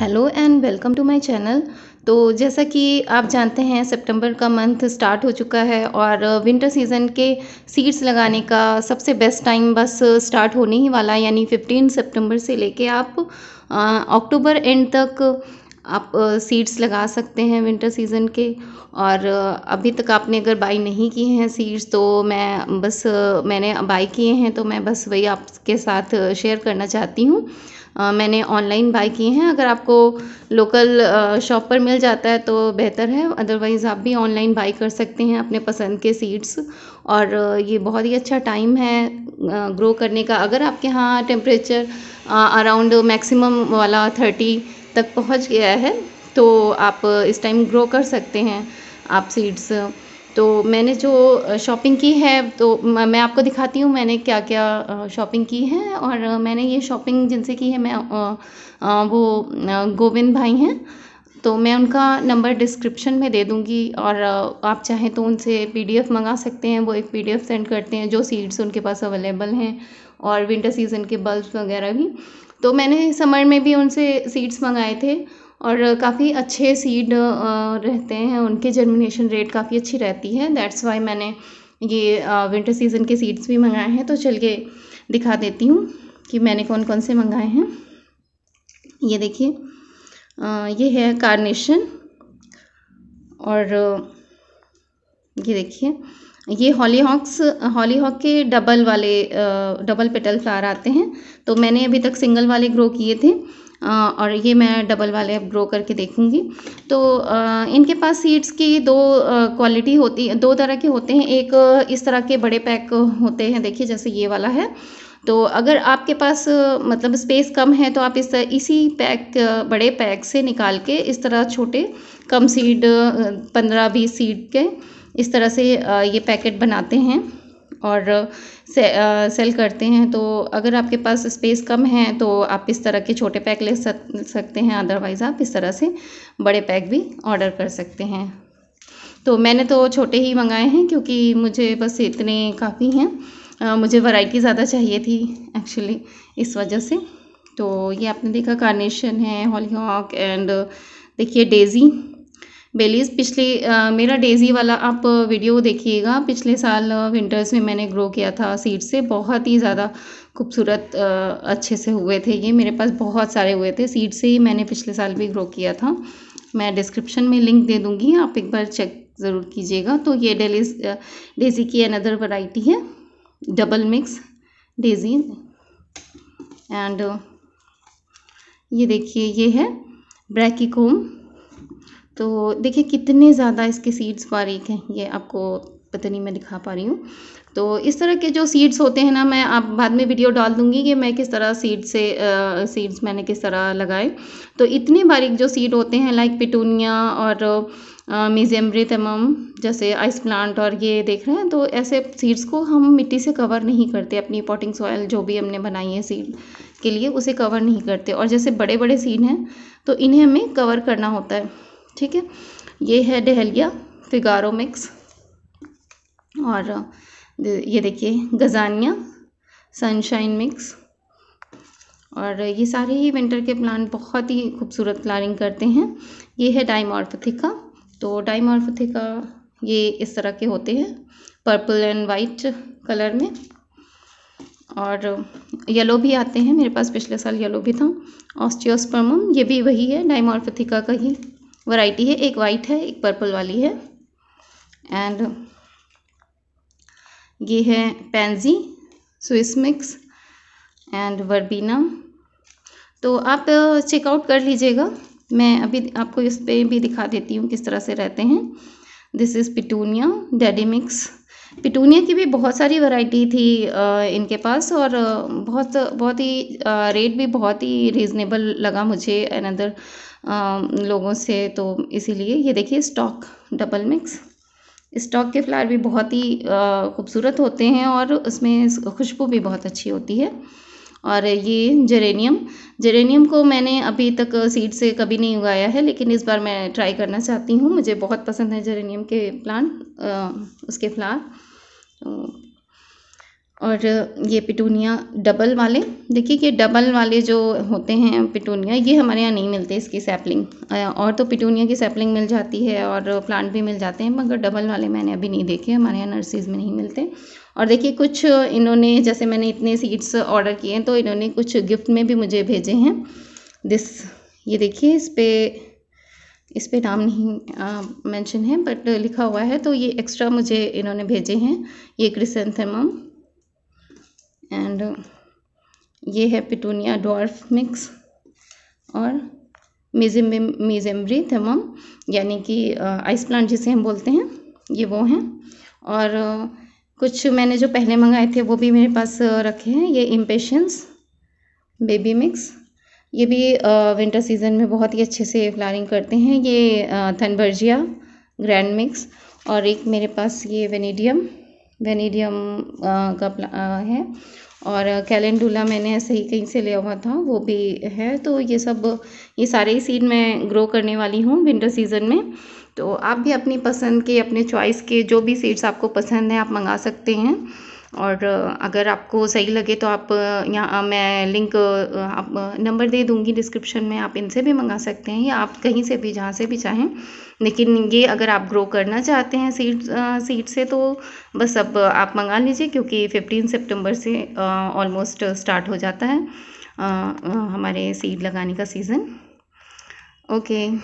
hello and welcome to my channel तो जैसा कि आप जानते हैं सितंबर का मंथ स्टार्ट हो चुका है और विंटर सीज़न के सीड्स लगाने का सबसे बेस्ट टाइम बस स्टार्ट होने ही वाला है यानी 15 सितंबर से लेके आप अक्टूबर एंड तक आप सीड्स लगा सकते हैं विंटर सीज़न के और अभी तक आपने अगर बाई नहीं किए हैं सीड्स तो मैं बस मैंने बाई किए हैं तो मैं बस वही आपके साथ शेयर करना चाहती हूँ मैंने ऑनलाइन बाई किए हैं अगर आपको लोकल शॉप पर मिल जाता है तो बेहतर है अदरवाइज़ आप भी ऑनलाइन बाई कर सकते हैं अपने पसंद के सीड्स और ये बहुत ही अच्छा टाइम है ग्रो करने का अगर आपके यहाँ टेम्परेचर अराउंड मैक्सिमम वाला थर्टी तक पहुंच गया है तो आप इस टाइम ग्रो कर सकते हैं आप सीड्स तो मैंने जो शॉपिंग की है तो मैं आपको दिखाती हूँ मैंने क्या क्या शॉपिंग की है और मैंने ये शॉपिंग जिनसे की है मैं वो गोविंद भाई हैं तो मैं उनका नंबर डिस्क्रिप्शन में दे दूँगी और आप चाहें तो उनसे पीडीएफ मंगा सकते हैं वो एक पीडीएफ सेंड करते हैं जो सीड्स उनके पास अवेलेबल हैं और विंटर सीज़न के बल्ब वगैरह भी तो मैंने समर में भी उनसे सीड्स मंगाए थे और काफ़ी अच्छे सीड रहते हैं उनके जर्मिनेशन रेट काफ़ी अच्छी रहती है दैट्स वाई मैंने ये विंटर सीज़न के सीड्स भी मंगाए हैं तो चल के दिखा देती हूँ कि मैंने कौन कौन से मंगाए हैं ये देखिए ये है कार्नेशन और ये देखिए ये हॉली हॉक्स हॉली हॉक के डबल वाले डबल पेटल फ्लावर आते हैं तो मैंने अभी तक सिंगल वाले ग्रो किए थे और ये मैं डबल वाले अब ग्रो करके देखूंगी तो इनके पास सीड्स की दो क्वालिटी होती दो तरह के होते हैं एक इस तरह के बड़े पैक होते हैं देखिए जैसे ये वाला है तो अगर आपके पास मतलब स्पेस कम है तो आप इस इसी पैक बड़े पैक से निकाल के इस तरह छोटे कम सीड पंद्रह बीस सीड के इस तरह से ये पैकेट बनाते हैं और से सेल करते हैं तो अगर आपके पास स्पेस कम है तो आप इस तरह के छोटे पैक ले सकते हैं अदरवाइज़ आप इस तरह से बड़े पैक भी ऑर्डर कर सकते हैं तो मैंने तो छोटे ही मंगाए हैं क्योंकि मुझे बस इतने काफ़ी हैं मुझे वैरायटी ज़्यादा चाहिए थी एक्चुअली इस वजह से तो ये आपने देखा कार्नेशन है हॉलीहॉक एंड देखिए डेज़ी बेलीज पिछले मेरा डेज़ी वाला आप वीडियो देखिएगा पिछले साल विंटर्स में मैंने ग्रो किया था सीड से बहुत ही ज़्यादा खूबसूरत अच्छे से हुए थे ये मेरे पास बहुत सारे हुए थे सीड से ही मैंने पिछले साल भी ग्रो किया था मैं डिस्क्रिप्शन में लिंक दे दूँगी आप एक बार चेक ज़रूर कीजिएगा तो ये डेलीज डेज़ी की अनदर वराइटी है डबल मिक्स डेज़ी एंड ये देखिए ये है ब्रैकिकोम तो देखिए कितने ज़्यादा इसके सीड्स बारीक हैं ये आपको पता नहीं मैं दिखा पा रही हूँ तो इस तरह के जो सीड्स होते हैं ना मैं आप बाद में वीडियो डाल दूंगी कि मैं किस तरह सीड से सीड्स मैंने किस तरह लगाए तो इतने बारीक जो सीड होते हैं लाइक पिटूनिया और तमाम जैसे आइस प्लांट और ये देख रहे हैं तो ऐसे सीड्स को हम मिट्टी से कवर नहीं करते अपनी पॉटिंग सॉयल जो भी हमने बनाई है सीड के लिए उसे कवर नहीं करते और जैसे बड़े बड़े सीड हैं तो इन्हें हमें कवर करना होता है ठीक है ये है डहलिया फिगारो मिक्स और ये देखिए गजानिया सनशाइन मिक्स और ये सारे ही विंटर के प्लांट बहुत ही खूबसूरत प्लानिंग करते हैं ये है डाइमॉर्फथिका तो डाइमॉर्फथिका ये इस तरह के होते हैं पर्पल एंड वाइट कलर में और येलो भी आते हैं मेरे पास पिछले साल येलो भी था ऑस्टियोस्पर्मम ये भी वही है डाइमॉर्फथिका का ही वैरायटी है एक वाइट है एक पर्पल वाली है एंड ये है pansy swiss mix and verbena तो आप चेकआउट कर लीजिएगा मैं अभी आपको इस पर भी दिखा देती हूँ किस तरह से रहते हैं this is petunia daddy mix petunia की भी बहुत सारी वैरायटी थी इनके पास और बहुत बहुत ही रेट भी बहुत ही रीज़नेबल लगा मुझे अनदर लोगों से तो इसीलिए ये देखिए स्टॉक डबल मिक्स स्टॉक के फ्लावर भी बहुत ही खूबसूरत होते हैं और उसमें खुशबू भी बहुत अच्छी होती है और ये जेरेनियम जेरेनियम को मैंने अभी तक सीड से कभी नहीं उगाया है लेकिन इस बार मैं ट्राई करना चाहती हूँ मुझे बहुत पसंद है जेरेनियम के प्लांट उसके फ्लावर तो और ये पिटूनिया डबल वाले देखिए कि डबल वाले जो होते हैं पिटूनिया ये हमारे यहाँ नहीं मिलते इसकी सैपलिंग और तो पिटूनिया की सैपलिंग मिल जाती है और प्लांट भी मिल जाते हैं मगर डबल वाले मैंने अभी नहीं देखे हमारे यहाँ नर्सरीज़ में नहीं मिलते और देखिए कुछ इन्होंने जैसे मैंने इतने सीड्स ऑर्डर किए हैं तो इन्होंने कुछ गिफ्ट में भी मुझे भेजे हैं दिस ये देखिए इस पर इस पे नाम नहीं मेंशन है बट लिखा हुआ है तो ये एक्स्ट्रा मुझे इन्होंने भेजे हैं ये क्रिसेंथेमम एंड uh, ये है पिटूनिया डॉर्फ मिक्स और मेजम मेजम्बरी थेमम यानी कि आइस uh, प्लांट जिसे हम बोलते हैं ये वो हैं और uh, कुछ मैंने जो पहले मंगाए थे वो भी मेरे पास रखे हैं ये इम्पेशंस बेबी मिक्स ये भी विंटर सीजन में बहुत ही अच्छे से फ्लारिंग करते हैं ये थनबर्जिया ग्रैंड मिक्स और एक मेरे पास ये वेनेडियम वेनेडियम का है और कैलेंडुला मैंने ऐसे ही कहीं से लिया हुआ था वो भी है तो ये सब ये सारे ही सीड मैं ग्रो करने वाली हूँ विंटर सीज़न में तो आप भी अपनी पसंद के अपने चॉइस के जो भी सीड्स आपको पसंद हैं आप मंगा सकते हैं और अगर आपको सही लगे तो आप यहाँ मैं लिंक आप नंबर दे दूँगी डिस्क्रिप्शन में आप इनसे भी मंगा सकते हैं या आप कहीं से भी जहाँ से भी चाहें लेकिन ये अगर आप ग्रो करना चाहते हैं सीड सीड से तो बस अब आप मंगा लीजिए क्योंकि फिफ्टीन सितंबर से ऑलमोस्ट स्टार्ट हो जाता है आ, आ, हमारे सीड लगाने का सीज़न ओके